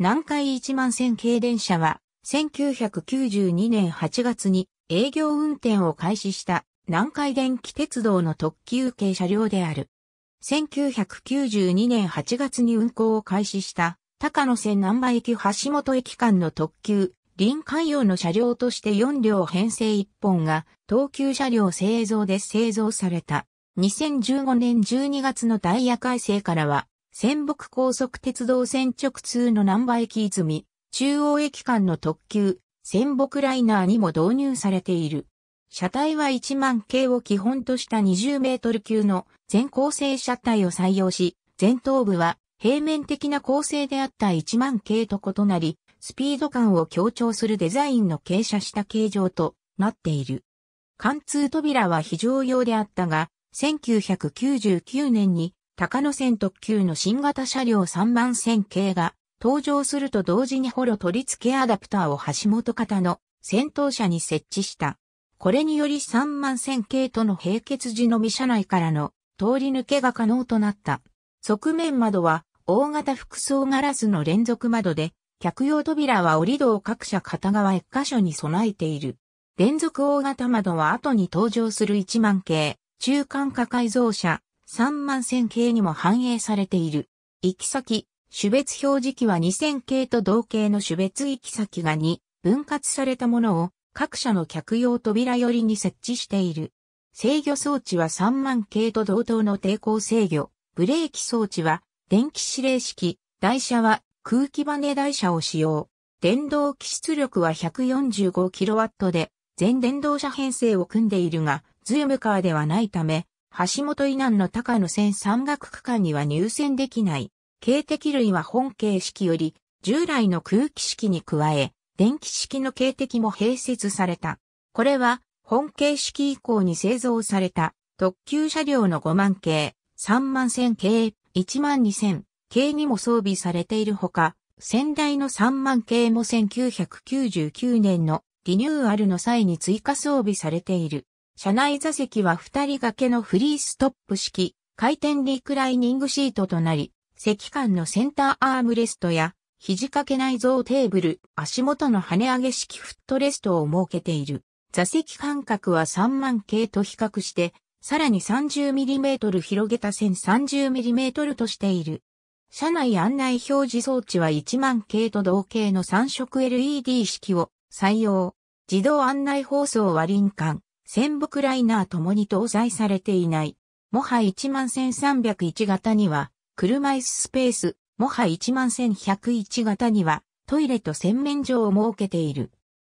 南海一万線軽電車は、1992年8月に営業運転を開始した南海電気鉄道の特急系車両である。1992年8月に運行を開始した高野線南波駅橋本駅間の特急、臨海洋の車両として4両編成1本が東急車両製造で製造された。2015年12月のダイヤ改正からは仙北高速鉄道線直通の南波駅泉、中央駅間の特急、仙北ライナーにも導入されている。車体は1万系を基本とした20メートル級の全構成車体を採用し、前頭部は平面的な構成であった1万系と異なり、スピード感を強調するデザインの傾斜した形状となっている。貫通扉は非常用であったが、1999年に高野線特急の新型車両3番線系が登場すると同時にホロ取り付けアダプターを橋本型の先頭車に設置した。これにより3万線系との並結時のみ車内からの通り抜けが可能となった。側面窓は大型複層ガラスの連続窓で、客用扉は折り戸を各社片側1箇所に備えている。連続大型窓は後に登場する1万系、中間化改造車、3万千系にも反映されている。行き先、種別表示器は2000系と同系の種別行き先が2、分割されたものを各社の客用扉寄りに設置している。制御装置は3万系と同等の抵抗制御。ブレーキ装置は電気指令式。台車は空気バネ台車を使用。電動機出力は 145kW で全電動車編成を組んでいるが、ズームカーではないため、橋本以南の高野線山岳区間には入線できない。警笛類は本形式より、従来の空気式に加え、電気式の警笛も併設された。これは、本形式以降に製造された、特急車両の5万系、3万1000系、1万2000系にも装備されているほか、先代の3万系も1999年のリニューアルの際に追加装備されている。車内座席は二人掛けのフリーストップ式、回転リクライニングシートとなり、席間のセンターアームレストや、肘掛け内蔵テーブル、足元の跳ね上げ式フットレストを設けている。座席間隔は3万系と比較して、さらに 30mm 広げた 1030mm としている。車内案内表示装置は1万系と同系の3色 LED 式を採用。自動案内放送は林間、戦北ライナーともに搭載されていない。もは11301型には、車椅子スペース、もは11101型には、トイレと洗面所を設けている。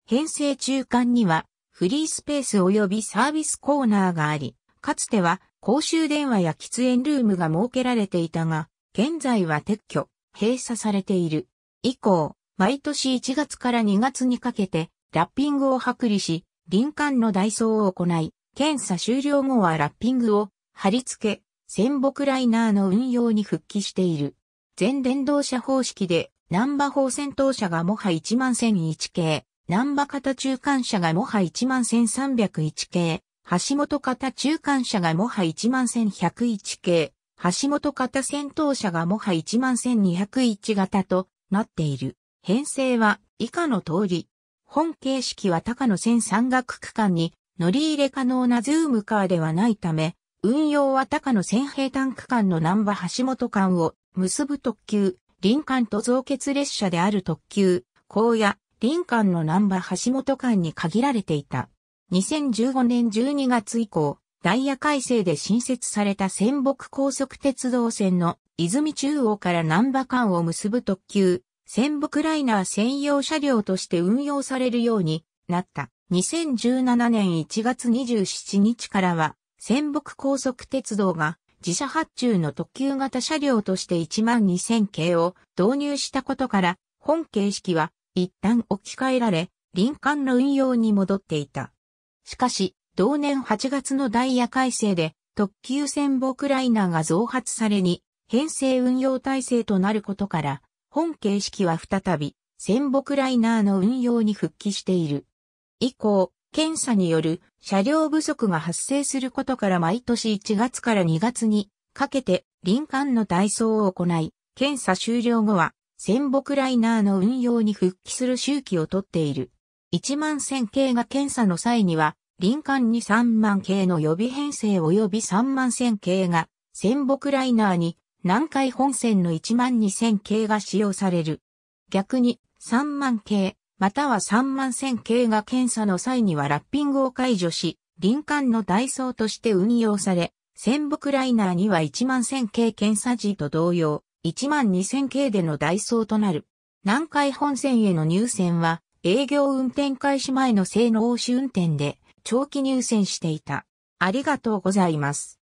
編成中間には、フリースペース及びサービスコーナーがあり、かつては公衆電話や喫煙ルームが設けられていたが、現在は撤去、閉鎖されている。以降、毎年1月から2月にかけて、ラッピングを剥離し、林間のダイソーを行い、検査終了後はラッピングを貼り付け、戦木ライナーの運用に復帰している。全電動車方式で、南波砲戦闘車がもは1万1001系、南波型中間車がもは1万1301系、橋本型中間車がもは1万1101系、橋本型戦闘車がもは1万1201型となっている。編成は以下の通り。本形式は高野線山岳区間に乗り入れ可能なズームカーではないため、運用は高野線平坦区間の南波橋本間を結ぶ特急、林間と造血列車である特急、荒野、林間の南波橋本間に限られていた。2015年12月以降、ダイヤ改正で新設された仙北高速鉄道線の泉中央から南波間を結ぶ特急、戦北ライナー専用車両として運用されるようになった。2017年1月27日からは、戦北高速鉄道が自社発注の特急型車両として1万2000系を導入したことから、本形式は一旦置き換えられ、林間の運用に戻っていた。しかし、同年8月のダイヤ改正で、特急戦北ライナーが増発されに、編成運用体制となることから、本形式は再び、戦北ライナーの運用に復帰している。以降、検査による車両不足が発生することから毎年1月から2月にかけて林間の体操を行い、検査終了後は戦北ライナーの運用に復帰する周期をとっている。1万1000系が検査の際には、林間に3万系の予備編成及び3万1000系が戦北ライナーに南海本線の1万2000系が使用される。逆に3万系、または3万1000系が検査の際にはラッピングを解除し、林間の代ーとして運用され、仙北ライナーには1万1000系検査時と同様、1万2000系での代ーとなる。南海本線への入線は、営業運転開始前の性能押し運転で、長期入線していた。ありがとうございます。